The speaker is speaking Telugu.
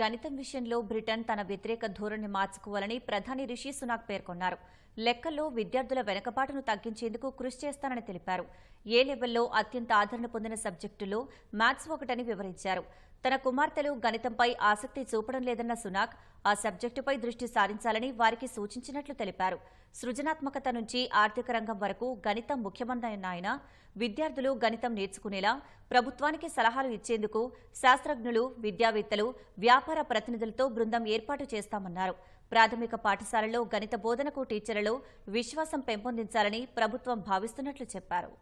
గణితం విషయంలో బ్రిటన్ తన వ్యతిరేక ధోరణి మార్చుకోవాలని ప్రధాని రిషి సునాక్ పేర్కొన్నారు లెక్కల్లో విద్యార్థుల వెనుకబాటును తగ్గించేందుకు కృషి చేస్తానని తెలిపారు ఏ లెవెల్లో అత్యంత ఆదరణ పొందిన సబ్జెక్టులో మ్యాథ్స్ ఒకటని వివరించారు తన కుమార్తెలు గణితంపై ఆసక్తి చూపడం లేదన్న సునాక్ ఆ సబ్జెక్టుపై దృష్టి సారించాలని వారికి సూచించినట్లు తెలిపారు సృజనాత్మకత నుంచి ఆర్థిక రంగం వరకు గణితం ముఖ్యమన్న విద్యార్థులు గణితం నేర్చుకునేలా ప్రభుత్వానికి సలహాలు ఇచ్చేందుకు శాస్త్రజ్ఞులు విద్యావేత్తలు వ్యాపార ప్రతినిధులతో బృందం ఏర్పాటు చేస్తామన్నారు ప్రాథమిక పాఠశాలలో గణిత బోధనకు టీచర్లలో విశ్వాసం పెంపొందించాలని ప్రభుత్వం భావిస్తున్నట్లు చెప్పారు